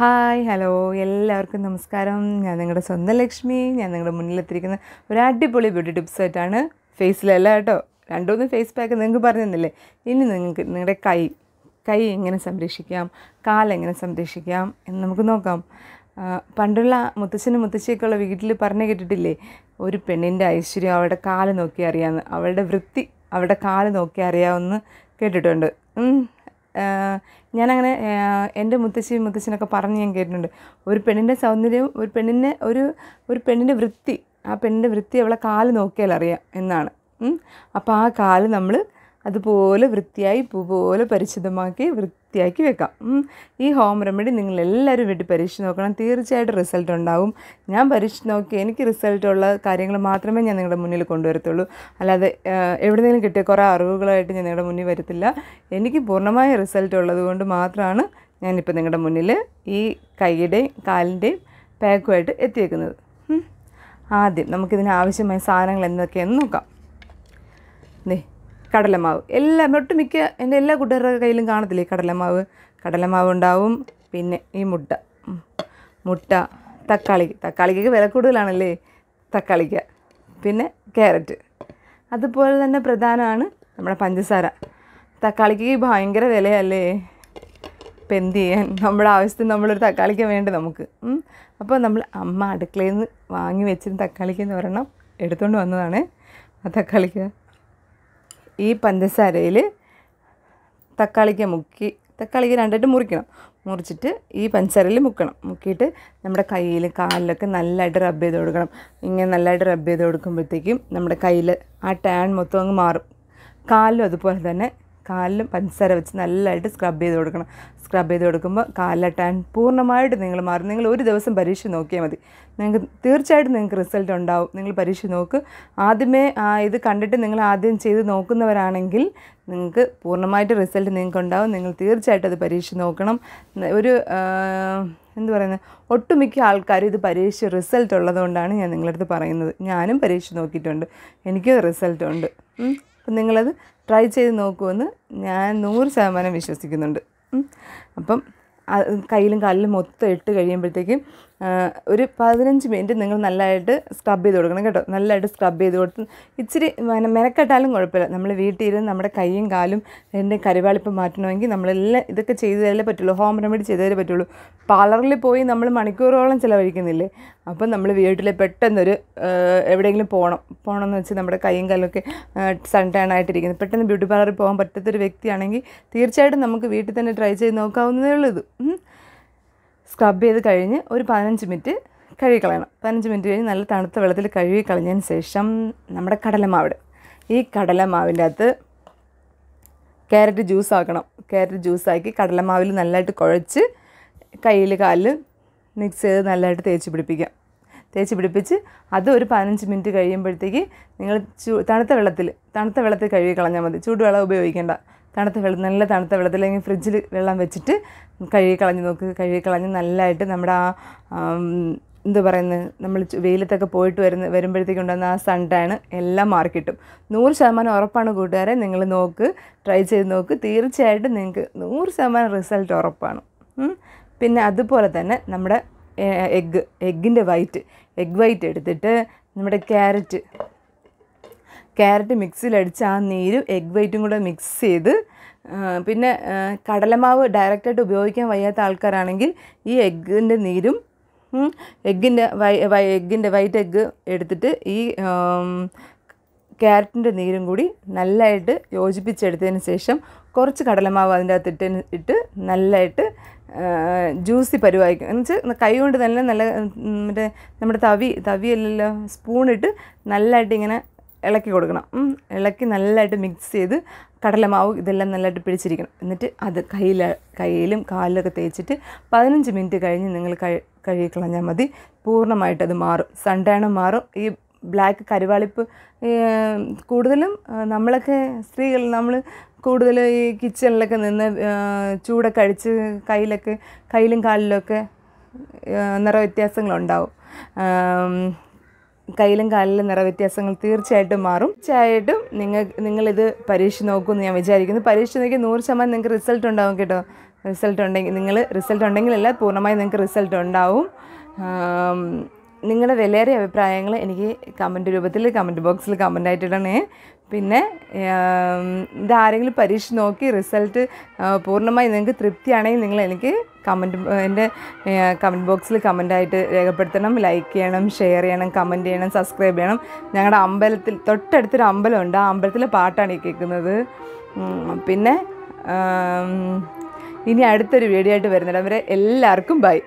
hi hello എല്ലാവർക്കും നമസ്കാരം ഞാൻ നിങ്ങളുടെ സ്വന്തം ലക്ഷ്മി ഞാൻ നിങ്ങളുടെ മുന്നിലെത്തിയിരിക്കുന്ന ഒരു അടിപൊളി ബ്യൂട്ടി ടിപ്സ് ആയിട്ടാണ് ഫേസിലല്ല കേട്ടോ രണ്ടുമൂന്ന് ഫേസ് പാക്ക് നിങ്ങൾക്ക് പറഞ്ഞു തന്നില്ലേ ഇനി നിങ്ങൾക്ക് നിങ്ങളുടെ കൈ കൈ എങ്ങനെ സംരക്ഷിക്കാം കാലെങ്ങനെ സംരക്ഷിക്കാം എന്ന് നമുക്ക് നോക്കാം പണ്ടുള്ള മുത്തശ്ശനും മുത്തശ്ശിയൊക്കെയുള്ള വീട്ടിൽ പറഞ്ഞു കേട്ടിട്ടില്ലേ ഒരു പെണ്ണിൻ്റെ ഐശ്വര്യം അവളുടെ കാല് നോക്കി അറിയാമെന്ന് അവളുടെ വൃത്തി അവളുടെ കാല് നോക്കി അറിയാമെന്ന് കേട്ടിട്ടുണ്ട് ഞാനങ്ങനെ എൻ്റെ മുത്തശ്ശി മുത്തശ്ശിനൊക്കെ പറഞ്ഞ് ഞാൻ കേട്ടിട്ടുണ്ട് ഒരു പെണ്ണിൻ്റെ സൗന്ദര്യം ഒരു പെണ്ണിനെ ഒരു ഒരു പെണ്ണിൻ്റെ വൃത്തി ആ പെണ്ണിൻ്റെ വൃത്തി അവളെ കാല് നോക്കിയാലറിയാം എന്നാണ് അപ്പോൾ ആ കാല് നമ്മൾ അതുപോലെ വൃത്തിയായി പോലെ പരിശുദ്ധമാക്കി വൃത്തിയാക്കി വെക്കാം ഈ ഹോം റെമഡി നിങ്ങൾ എല്ലാവരും വീട്ടിൽ പരീക്ഷിച്ച് നോക്കണം തീർച്ചയായിട്ടും റിസൾട്ട് ഉണ്ടാവും ഞാൻ പരീക്ഷിച്ച് നോക്കി എനിക്ക് റിസൾട്ടുള്ള കാര്യങ്ങൾ മാത്രമേ ഞാൻ നിങ്ങളുടെ മുന്നിൽ കൊണ്ടുവരത്തുള്ളൂ അല്ലാതെ എവിടെയെങ്കിലും കിട്ടിയ കുറേ അറിവുകളായിട്ട് ഞാൻ നിങ്ങളുടെ മുന്നിൽ വരത്തില്ല എനിക്ക് പൂർണ്ണമായ റിസൾട്ട് ഉള്ളത് കൊണ്ട് മാത്രമാണ് ഞാനിപ്പോൾ നിങ്ങളുടെ മുന്നിൽ ഈ കൈയുടെയും കാലിൻ്റെയും പാക്കുമായിട്ട് എത്തിയേക്കുന്നത് ആദ്യം നമുക്കിതിന് ആവശ്യമായ സാധനങ്ങൾ എന്തൊക്കെയെന്ന് നോക്കാം ദേ കടലമാവ് എല്ലാം ഒട്ടുമിക്ക എൻ്റെ എല്ലാ കൂട്ടുകാരുടെ കയ്യിലും കാണത്തില്ലേ കടലമാവ് കടലമാവ് ഉണ്ടാവും പിന്നെ ഈ മുട്ട മുട്ട തക്കാളി തക്കാളിക്കൊക്കെ വില കൂടുതലാണല്ലേ തക്കാളിക്ക പിന്നെ ക്യാരറ്റ് അതുപോലെ തന്നെ പ്രധാനമാണ് നമ്മുടെ പഞ്ചസാര തക്കാളിക്ക് ഭയങ്കര വിലയല്ലേ ഇപ്പം എന്ത് ചെയ്യാൻ നമ്മുടെ ആവശ്യത്തിന് നമ്മളൊരു തക്കാളിക്ക വേണ്ടത് നമുക്ക് അപ്പോൾ നമ്മൾ അമ്മ അടുക്കളയിൽ നിന്ന് വാങ്ങി വെച്ചിരുന്ന തക്കാളിക്ക് എന്ന് പറയണം എടുത്തുകൊണ്ട് വന്നതാണ് ആ തക്കാളിക്ക് ഈ പഞ്ചസാരയിൽ തക്കാളിക്ക് മുക്കി തക്കാളിക്ക് രണ്ടായിട്ട് മുറിക്കണം മുറിച്ചിട്ട് ഈ പഞ്ചസാരയിൽ മുക്കണം മുക്കിയിട്ട് നമ്മുടെ കയ്യിൽ കാലിലൊക്കെ നല്ലതായിട്ട് റബ്ബ് ചെയ്ത് കൊടുക്കണം ഇങ്ങനെ നല്ലതായിട്ട് റബ്ബ് ചെയ്ത് കൊടുക്കുമ്പോഴത്തേക്കും നമ്മുടെ കയ്യിൽ ആ ടാൻ മൊത്തം അങ്ങ് മാറും കാലിലും അതുപോലെ തന്നെ കാലിലും പഞ്ചസാര വെച്ച് നല്ലതായിട്ട് സ്ക്രബ് ചെയ്ത് കൊടുക്കണം സ്ക്രബ് ചെയ്ത് കൊടുക്കുമ്പോൾ കാലിലെ ടാൻ പൂർണ്ണമായിട്ട് നിങ്ങൾ മാറും നിങ്ങൾ ഒരു ദിവസം പരീക്ഷ നോക്കിയാൽ മതി നിങ്ങൾക്ക് തീർച്ചയായിട്ടും നിങ്ങൾക്ക് റിസൾട്ട് ഉണ്ടാവും നിങ്ങൾ പരീക്ഷ നോക്ക് ആദ്യമേ ഇത് കണ്ടിട്ട് നിങ്ങൾ ആദ്യം ചെയ്ത് നോക്കുന്നവരാണെങ്കിൽ നിങ്ങൾക്ക് പൂർണ്ണമായിട്ട് റിസൾട്ട് നിങ്ങൾക്ക് ഉണ്ടാവും നിങ്ങൾ തീർച്ചയായിട്ടും അത് പരീക്ഷ നോക്കണം ഒരു എന്ത് പറയുന്നത് ഒട്ടുമിക്ക ആൾക്കാരും ഇത് പരീക്ഷ റിസൾട്ട് ഉള്ളതുകൊണ്ടാണ് ഞാൻ നിങ്ങളടുത്ത് പറയുന്നത് ഞാനും പരീക്ഷ നോക്കിയിട്ടുണ്ട് എനിക്കും റിസൾട്ട് ഉണ്ട് അപ്പം നിങ്ങളത് ട്രൈ ചെയ്ത് നോക്കുമെന്ന് ഞാൻ നൂറ് ശതമാനം വിശ്വസിക്കുന്നുണ്ട് അപ്പം കയ്യിലും കാലിലും മൊത്തം ഇട്ട് കഴിയുമ്പോഴത്തേക്കും ഒരു പതിനഞ്ച് മിനിറ്റ് നിങ്ങൾ നല്ലതായിട്ട് സ്ക്രബ് ചെയ്ത് കൊടുക്കണം കേട്ടോ നല്ലതായിട്ട് സ്ക്രബ് ചെയ്ത് കൊടുത്ത് ഇച്ചിരി മെനക്കെട്ടാലും കുഴപ്പമില്ല നമ്മൾ വീട്ടിലിരുന്ന് നമ്മുടെ കൈയും കാലും എൻ്റെ കരുവാളിപ്പ് മാറ്റണമെങ്കിൽ നമ്മളെല്ലാം ഇതൊക്കെ ചെയ്തു പറ്റുള്ളൂ ഹോം റെമഡി ചെയ്തു തരേ പറ്റുള്ളൂ പാർലറിൽ പോയി നമ്മൾ മണിക്കൂറോളം ചിലവഴിക്കുന്നില്ലേ അപ്പം നമ്മൾ വീട്ടിൽ പെട്ടെന്നൊരു എവിടെയെങ്കിലും പോകണം പോകണം എന്ന് വെച്ചാൽ നമ്മുടെ കൈയും കാലൊക്കെ സൺ ടേൺ ആയിട്ടിരിക്കുന്നത് പെട്ടെന്ന് ബ്യൂട്ടി പാർലറിൽ പോകാൻ പറ്റാത്തൊരു വ്യക്തിയാണെങ്കിൽ തീർച്ചയായിട്ടും നമുക്ക് വീട്ടിൽ തന്നെ ട്രൈ ചെയ്ത് നോക്കാവുന്നതേ ഉള്ളൂ ഇത് സ്ക്രബ് ചെയ്ത് കഴിഞ്ഞ് ഒരു പതിനഞ്ച് മിനിറ്റ് കഴുകി കളയണം പതിനഞ്ച് മിനിറ്റ് കഴിഞ്ഞ് നല്ല തണുത്ത വെള്ളത്തിൽ കഴുകി കളഞ്ഞതിന് ശേഷം നമ്മുടെ കടലമാവിട് ഈ കടലമാവിൻ്റെ അകത്ത് ക്യാരറ്റ് ജ്യൂസ് ആക്കണം ക്യാരറ്റ് ആക്കി കടലമാവിൽ നല്ലതായിട്ട് കുഴച്ച് കയ്യിൽ കാലിൽ മിക്സ് ചെയ്ത് നല്ലതായിട്ട് തേച്ച് പിടിപ്പിക്കാം തേച്ച് പിടിപ്പിച്ച് അത് ഒരു പതിനഞ്ച് മിനിറ്റ് കഴിയുമ്പോഴത്തേക്ക് നിങ്ങൾ ചൂ തണുത്ത വെള്ളത്തിൽ തണുത്ത വെള്ളത്തിൽ കഴുകി കളഞ്ഞാൽ മതി ചൂടുവെള്ളം ഉപയോഗിക്കേണ്ട തണുത്ത വെള്ളം നല്ല തണുത്ത വെള്ളത്തിൽ അല്ലെങ്കിൽ ഫ്രിഡ്ജിൽ വെള്ളം വെച്ചിട്ട് കഴുകി കളഞ്ഞ് നോക്ക് കഴുകി കളഞ്ഞ് നല്ലതായിട്ട് നമ്മുടെ ആ എന്താ പറയുന്നത് നമ്മൾ വെയിലത്തൊക്കെ പോയിട്ട് വരുന്ന വരുമ്പോഴത്തേക്കും ഉണ്ടാകുന്ന ആ സൺടാണ് എല്ലാം മാറിക്കിട്ടും നൂറ് ശതമാനം ഉറപ്പാണ് കൂട്ടുകാരെ നിങ്ങൾ നോക്ക് ട്രൈ ചെയ്ത് നോക്ക് തീർച്ചയായിട്ടും നിങ്ങൾക്ക് നൂറ് ശതമാനം റിസൾട്ട് ഉറപ്പാണ് പിന്നെ അതുപോലെ തന്നെ നമ്മുടെ എഗ്ഗ് എഗ്ഗിൻ്റെ വൈറ്റ് എഗ് വൈറ്റ് എടുത്തിട്ട് നമ്മുടെ ക്യാരറ്റ് ക്യാരറ്റ് മിക്സിയിലടിച്ച് ആ നീരും എഗ് വൈറ്റും കൂടെ മിക്സ് ചെയ്ത് പിന്നെ കടലമാവ് ഡയറക്റ്റായിട്ട് ഉപയോഗിക്കാൻ വയ്യാത്ത ആൾക്കാരാണെങ്കിൽ ഈ എഗ്ഗിൻ്റെ നീരും എഗ്ഗിൻ്റെ വൈ എഗ്ഗിൻ്റെ വൈറ്റ് എഗ്ഗ് എടുത്തിട്ട് ഈ ക്യാരറ്റിൻ്റെ നീരും കൂടി നല്ലതായിട്ട് യോജിപ്പിച്ചെടുത്തതിന് ശേഷം കുറച്ച് കടലമാവ് അതിൻ്റെ അകത്ത് ഇട്ട് ഇട്ട് നല്ലതായിട്ട് ജ്യൂസി പരുവായിരിക്കും എന്നുവെച്ചാൽ കൈ കൊണ്ട് തന്നെ നല്ല മറ്റേ നമ്മുടെ തവി തവിയല്ലല്ലോ സ്പൂണിട്ട് നല്ലതായിട്ട് ഇങ്ങനെ ഇളക്കി കൊടുക്കണം ഇളക്കി നല്ലതായിട്ട് മിക്സ് ചെയ്ത് കടലമാവ് ഇതെല്ലാം നല്ലതായിട്ട് പിടിച്ചിരിക്കണം എന്നിട്ട് അത് കയ്യിൽ കയ്യിലും കാലിലൊക്കെ തേച്ചിട്ട് പതിനഞ്ച് മിനിറ്റ് കഴിഞ്ഞ് നിങ്ങൾ കഴി കഴുകിക്കളഞ്ഞാൽ മതി പൂർണ്ണമായിട്ട് മാറും സൺടാണും മാറും ഈ ബ്ലാക്ക് കരുവാളിപ്പ് കൂടുതലും നമ്മളൊക്കെ സ്ത്രീകൾ നമ്മൾ കൂടുതൽ ഈ കിച്ചണിലൊക്കെ നിന്ന് ചൂടൊക്കെ അടിച്ച് കയ്യിലൊക്കെ കയ്യിലും കാലിലൊക്കെ വ്യത്യാസങ്ങളുണ്ടാവും കയ്യിലും കാലിലും നിറവ്യത്യാസങ്ങൾ തീർച്ചയായിട്ടും മാറും തീർച്ചയായിട്ടും നിങ്ങൾ നിങ്ങളിത് പരീക്ഷ നോക്കുമെന്ന് ഞാൻ വിചാരിക്കുന്നു പരീക്ഷ നോക്കി നൂറ് ശതമാനം നിങ്ങൾക്ക് റിസൾട്ട് ഉണ്ടാവും കേട്ടോ റിസൾട്ട് ഉണ്ടെങ്കിൽ നിങ്ങൾ റിസൾട്ട് ഉണ്ടെങ്കിലല്ല പൂർണ്ണമായി നിങ്ങൾക്ക് റിസൾട്ട് ഉണ്ടാവും നിങ്ങളുടെ വിലയേറിയ അഭിപ്രായങ്ങൾ എനിക്ക് കമൻറ്റ് രൂപത്തിൽ കമൻറ്റ് ബോക്സിൽ കമൻ്റ് ആയിട്ടിടണേ പിന്നെ ഇതാരെങ്കിലും പരീക്ഷ നോക്കി റിസൾട്ട് പൂർണ്ണമായി നിങ്ങൾക്ക് തൃപ്തിയാണെങ്കിൽ നിങ്ങൾ എനിക്ക് കമൻറ്റ് എൻ്റെ കമൻറ്റ് ബോക്സിൽ ആയിട്ട് രേഖപ്പെടുത്തണം ലൈക്ക് ചെയ്യണം ഷെയർ ചെയ്യണം കമൻറ്റ് ചെയ്യണം സബ്സ്ക്രൈബ് ചെയ്യണം ഞങ്ങളുടെ അമ്പലത്തിൽ തൊട്ടടുത്തൊരു അമ്പലമുണ്ട് ആ അമ്പലത്തിലെ പാട്ടാണ് ഈ കേൾക്കുന്നത് പിന്നെ ഇനി അടുത്തൊരു വീഡിയോ ആയിട്ട് വരുന്നിടം വരെ എല്ലാവർക്കും ബൈ